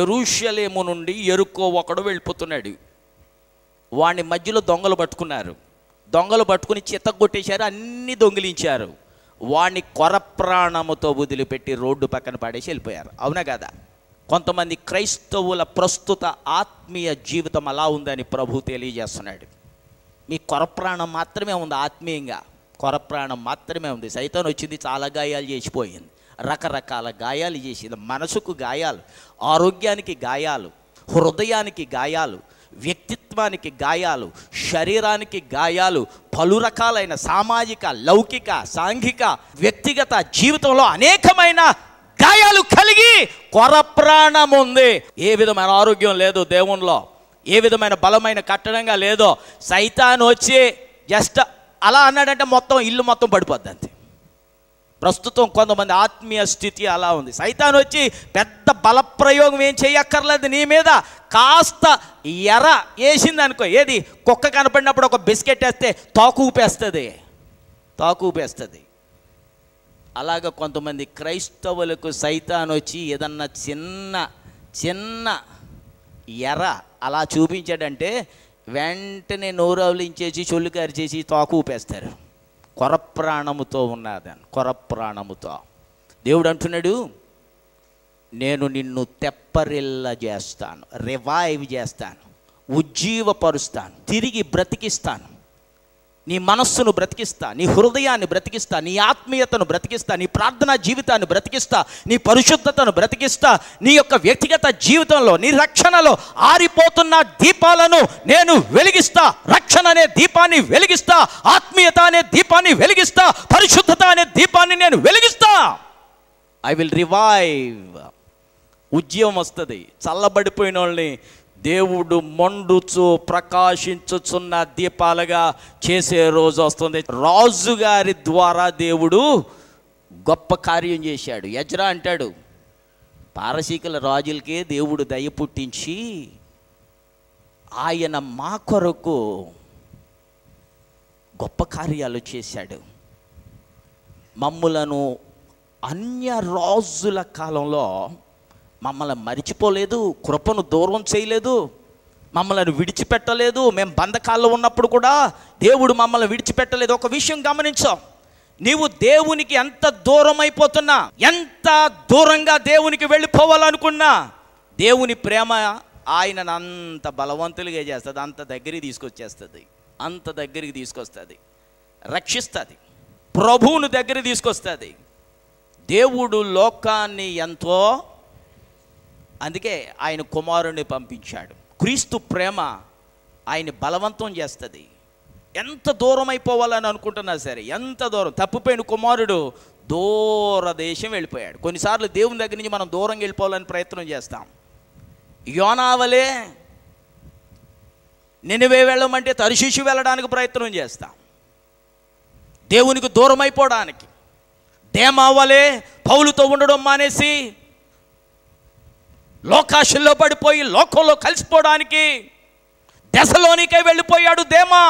ఎరుషలేము నుండి ఎరుకో ఒకడు వెళ్ళిపోతున్నాడు వాడిని మధ్యలో దొంగలు పట్టుకున్నారు దొంగలు పట్టుకుని చిత్తగొట్టేశారు అన్నీ దొంగిలించారు కొర కొరప్రాణముతో వదిలిపెట్టి రోడ్డు పక్కన పాడేసి వెళ్ళిపోయారు అవునా కదా కొంతమంది క్రైస్తవుల ప్రస్తుత ఆత్మీయ జీవితం అలా ఉందని ప్రభు తెలియజేస్తున్నాడు మీ కొరప్రాణం మాత్రమే ఉంది ఆత్మీయంగా కొరప్రాణం మాత్రమే ఉంది సైతం వచ్చింది చాలా గాయాలు చేసిపోయింది రకరకాల గాయాలు చేసింది మనసుకు గాయాలు ఆరోగ్యానికి గాయాలు హృదయానికి గాయాలు వ్యక్తిత్వానికి గాయాలు శరీరానికి గాయాలు పలు రకాలైన సామాజిక లౌకిక సాంఘిక వ్యక్తిగత జీవితంలో అనేకమైన గాయాలు కలిగి కొర ప్రాణం ఉంది ఏ విధమైన ఆరోగ్యం లేదు దేవునిలో ఏ విధమైన బలమైన కట్టడంగా లేదో సైతాన్ వచ్చి జస్ట్ అలా అన్నాడంటే మొత్తం ఇల్లు మొత్తం పడిపోద్ది ప్రస్తుతం కొంతమంది ఆత్మీయ స్థితి అలా ఉంది సైతాన్ వచ్చి పెద్ద బలప్రయోగం ఏం చేయక్కర్లేదు నీ మీద కాస్త ఎర వేసింది అనుకో ఏది కుక్క కనపడినప్పుడు ఒక బిస్కెట్ వేస్తే తాకు ఊపేస్తుంది తాకు ఊపేస్తుంది అలాగ కొంతమంది క్రైస్తవులకు సైతాన్ వచ్చి ఏదన్నా చిన్న చిన్న ఎర అలా చూపించాడంటే వెంటనే నోరవలించేసి చొల్లు కరిచేసి తాకు ఊపేస్తారు కొరప్రాణముతో ఉన్నాదని కొరప్రాణముతో దేవుడు అంటున్నాడు నేను నిన్ను తెప్పరిల్ల చేస్తాను రివైవ్ చేస్తాను ఉజ్జీవపరుస్తాను తిరిగి బ్రతికిస్తాను నీ మనస్సును బ్రతికిస్తా నీ హృదయాన్ని బ్రతికిస్తా నీ ఆత్మీయతను బ్రతికిస్తా నీ ప్రార్థనా జీవితాన్ని బ్రతికిస్తా నీ పరిశుద్ధతను బ్రతికిస్తా నీ యొక్క వ్యక్తిగత జీవితంలో నీ రక్షణలో ఆరిపోతున్న దీపాలను నేను వెలిగిస్తా రక్షణ అనే దీపాన్ని వెలిగిస్తా ఆత్మీయత అనే దీపాన్ని వెలిగిస్తా పరిశుద్ధత అనే దీపాన్ని నేను వెలిగిస్తా ఐ విల్ రివైవ్ ఉద్యమం వస్తుంది చల్లబడిపోయిన వాళ్ళని దేవుడు మొండుచు ప్రకాశించుచున్న దీపాలుగా చేసే రోజు వస్తుంది రాజుగారి ద్వారా దేవుడు గొప్ప కార్యం చేశాడు యజ్రా అంటాడు పారసీకుల రాజులకే దేవుడు దయ పుట్టించి ఆయన మా కొరకు గొప్ప కార్యాలు చేశాడు మమ్ములను అన్య రాజుల కాలంలో మమ్మల్ని మరిచిపోలేదు కృపను దూరం చేయలేదు మమ్మల్ని విడిచిపెట్టలేదు మేము బంధకాల్లో ఉన్నప్పుడు కూడా దేవుడు మమ్మల్ని విడిచిపెట్టలేదు ఒక విషయం గమనించాం నీవు దేవునికి ఎంత దూరం అయిపోతున్నా ఎంత దూరంగా దేవునికి వెళ్ళిపోవాలనుకున్నా దేవుని ప్రేమ ఆయనను అంత బలవంతులుగా చేస్తుంది అంత దగ్గరికి తీసుకొచ్చేస్తుంది అంత దగ్గరికి తీసుకొస్తుంది రక్షిస్తుంది ప్రభువును దగ్గర తీసుకొస్తుంది దేవుడు లోకాన్ని ఎంతో అందుకే ఆయన కుమారుణ్ణి పంపించాడు క్రీస్తు ప్రేమ ఆయన బలవంతం చేస్తుంది ఎంత దూరం అయిపోవాలని అనుకుంటున్నా సరే ఎంత దూరం తప్పిపోయిన కుమారుడు దూర దేశం వెళ్ళిపోయాడు కొన్నిసార్లు దేవుని దగ్గర నుంచి మనం దూరంగా వెళ్ళిపోవాలని ప్రయత్నం చేస్తాం యోనావలే నినివే వెళ్ళమంటే తరుశిషు వెళ్ళడానికి ప్రయత్నం చేస్తాం దేవునికి దూరం అయిపోవడానికి దేమావలే పౌలుతో ఉండడం మానేసి లోకాశంలో పడిపోయి లోకంలో కలిసిపోవడానికి దశలోనికే వెళ్ళిపోయాడు దేమా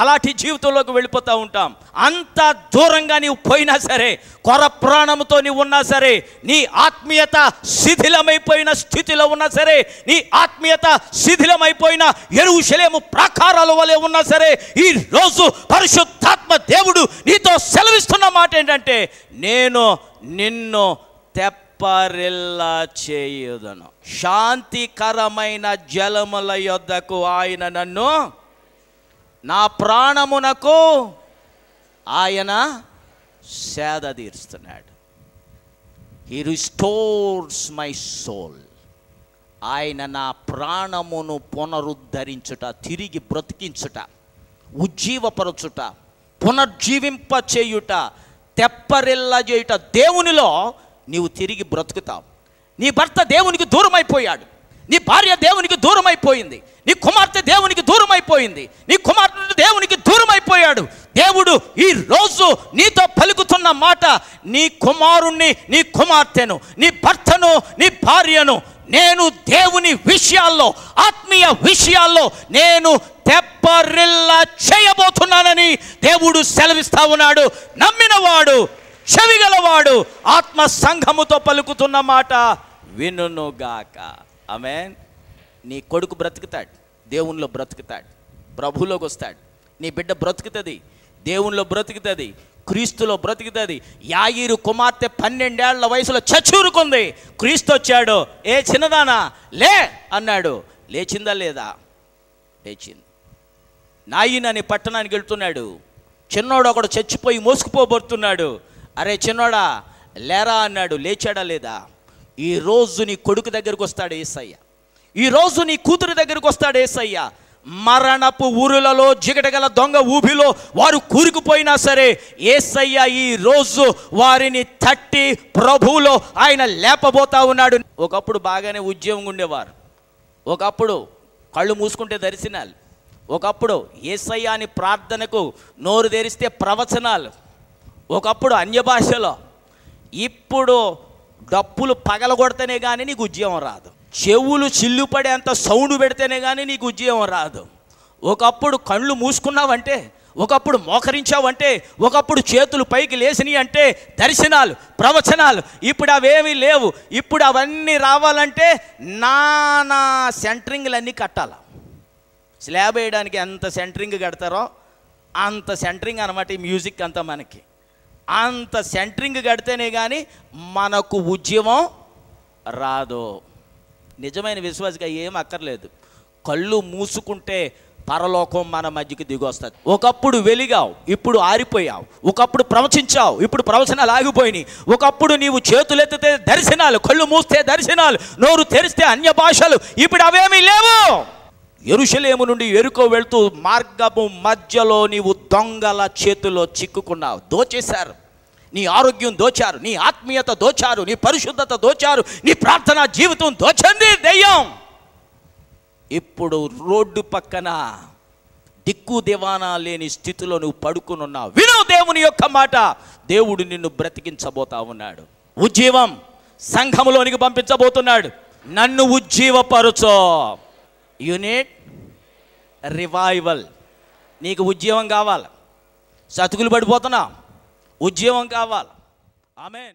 అలాంటి జీవితంలోకి వెళ్ళిపోతూ ఉంటాం అంత దూరంగా నీవు పోయినా సరే కొర ప్రాణంతో నీవు ఉన్నా సరే నీ ఆత్మీయత శిథిలమైపోయిన స్థితిలో ఉన్నా సరే నీ ఆత్మీయత శిథిలమైపోయిన ఎరువుశలేము ప్రాకారాల వలె ఉన్నా సరే ఈ రోజు పరిశుద్ధాత్మ దేవుడు నీతో సెలవిస్తున్న మాట ఏంటంటే నేను నిన్ను తెప్ప వెప్పరిల్లా చేయుదను శాంతికరమైన జలముల యొద్దకు ఆయన నన్ను నా ప్రాణమునకు ఆయన సేద తీరుస్తున్నాడు హీ రిస్టోర్స్ మై సోల్ ఆయన నా ప్రాణమును పునరుద్ధరించుట తిరిగి బ్రతికించుట ఉజ్జీవపరచుట పునర్జీవింప చేయుట తెప్పరిల్ల చేయుట దేవునిలో నీవు తిరిగి బ్రతుకుతావు నీ భర్త దేవునికి దూరం అయిపోయాడు నీ భార్య దేవునికి దూరం అయిపోయింది నీ కుమార్తె దేవునికి దూరం అయిపోయింది నీ కుమార్తెడు దేవునికి దూరం అయిపోయాడు దేవుడు ఈ రోజు నీతో పలుకుతున్న మాట నీ కుమారుణ్ణి నీ కుమార్తెను నీ భర్తను నీ భార్యను నేను దేవుని విషయాల్లో ఆత్మీయ విషయాల్లో నేను తెప్పరిల్లా చేయబోతున్నానని దేవుడు సెలవిస్తా ఉన్నాడు నమ్మినవాడు చెవిగలవాడు ఆత్మ సంఘముతో పలుకుతున్న మాట వినుగాక ఆమె నీ కొడుకు బ్రతుకుతాడు దేవుణ్ణిలో బ్రతుకుతాడు ప్రభులోకి వస్తాడు నీ బిడ్డ బ్రతుకుతుంది దేవునిలో బ్రతుకుతుంది క్రీస్తులో బ్రతుకుతుంది యాగీరు కుమార్తె పన్నెండేళ్ల వయసులో చచ్చూరుకుంది క్రీస్తు వచ్చాడు ఏ చిన్నదానా లే అన్నాడు లేచిందా లేదా లేచింది నాయిన్ అని పట్టణానికి వెళ్తున్నాడు చిన్నోడు ఒకడు చచ్చిపోయి మోసుకుపోబోతున్నాడు అరే చిన్నోడా లేరా అన్నాడు లేచాడా లేదా ఈరోజు నీ కొడుకు దగ్గరకు వస్తాడు ఏసయ్య ఈరోజు నీ కూతురు దగ్గరకు వస్తాడు ఏసయ్య మరణపు ఊరులలో జిగటగల దొంగ ఊబిలో వారు కూరుకుపోయినా సరే ఏసయ్య ఈ రోజు వారిని తట్టి ప్రభువులో ఆయన లేపబోతా ఉన్నాడు ఒకప్పుడు బాగానే ఉద్యోగం ఉండేవారు ఒకప్పుడు కళ్ళు మూసుకుంటే దర్శనాలు ఒకప్పుడు ఏసయ్య అని ప్రార్థనకు నోరు తెరిస్తే ప్రవచనాలు ఒకప్పుడు అన్య భాషలో ఇప్పుడు డప్పులు పగలగొడితేనే కానీ నీకు ఉద్యమం రాదు చెవులు చిల్లుపడేంత సౌండ్ పెడితేనే కానీ నీకు ఉద్యమం రాదు ఒకప్పుడు కళ్ళు మూసుకున్నావంటే ఒకప్పుడు మోకరించావంటే ఒకప్పుడు చేతులు పైకి లేచిని అంటే దర్శనాలు ప్రవచనాలు ఇప్పుడు అవేమీ లేవు ఇప్పుడు అవన్నీ రావాలంటే నానా సెంటరింగ్లు అన్నీ కట్టాల స్లాబ్ వేయడానికి ఎంత సెంటరింగ్ కడతారో అంత సెంటరింగ్ అనమాట ఈ మ్యూజిక్ అంతా మనకి అంత సెంటరింగ్ కడితేనే కానీ మనకు ఉద్యమం రాదు నిజమైన విశ్వాసగా ఏం అక్కర్లేదు కళ్ళు మూసుకుంటే పరలోకం మన మధ్యకి దిగొస్తుంది ఒకప్పుడు వెలిగావు ఇప్పుడు ఆరిపోయావు ఒకప్పుడు ప్రవచించావు ఇప్పుడు ప్రవచనాలు ఆగిపోయినాయి ఒకప్పుడు నీవు చేతులెత్తితే దర్శనాలు కళ్ళు మూస్తే దర్శనాలు నోరు తెరిస్తే అన్య భాషలు ఇప్పుడు అవేమీ లేవు ఎరుషలేము నుండి ఎరుకో వెళ్తూ మార్గము మధ్యలో నీవు దొంగల చేతిలో చిక్కుకున్నావు దోచేశారు నీ ఆరోగ్యం దోచారు నీ ఆత్మీయత దోచారు నీ పరిశుద్ధత దోచారు నీ ప్రార్థనా జీవితం దోచండి దెయ్యం ఇప్పుడు రోడ్డు పక్కన దిక్కు దివానా లేని స్థితిలో నువ్వు పడుకుని ఉన్నావు విను దేవుని యొక్క మాట దేవుడు నిన్ను బ్రతికించబోతా ఉన్నాడు ఉజ్జీవం సంఘములోనికి పంపించబోతున్నాడు నన్ను ఉజ్జీవపరచో యూనిట్ రివైవల్ నీకు ఉద్యోగం కావాలి సతుకులు పడిపోతున్నా ఉద్యోగం కావాలి ఆమె